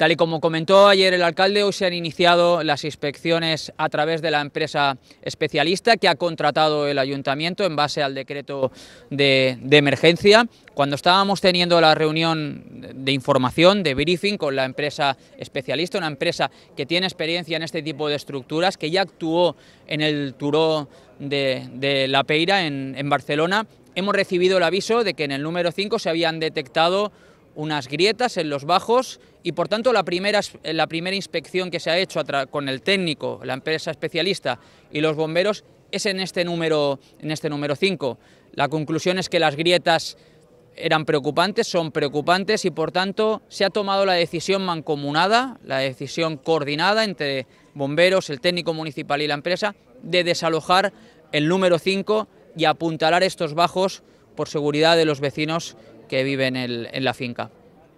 Tal y como comentó ayer el alcalde, hoy se han iniciado las inspecciones a través de la empresa especialista que ha contratado el ayuntamiento en base al decreto de, emergencia. Cuando estábamos teniendo la reunión de información, de briefing con la empresa especialista, una empresa que tiene experiencia en este tipo de estructuras, que ya actuó en el Turó de, La Peira, en, en Barcelona, hemos recibido el aviso de que en el número 5 se habían detectado unas grietas en los bajos y por tanto la primera, eh, la primera inspección que se ha hecho con el técnico, la empresa especialista y los bomberos es en este número en este número 5. La conclusión es que las grietas eran preocupantes, son preocupantes y por tanto se ha tomado la decisión mancomunada, la decisión coordinada entre bomberos, el técnico municipal y la empresa de desalojar el número 5 y apuntalar estos bajos por seguridad de los vecinos que viven en, en la finca.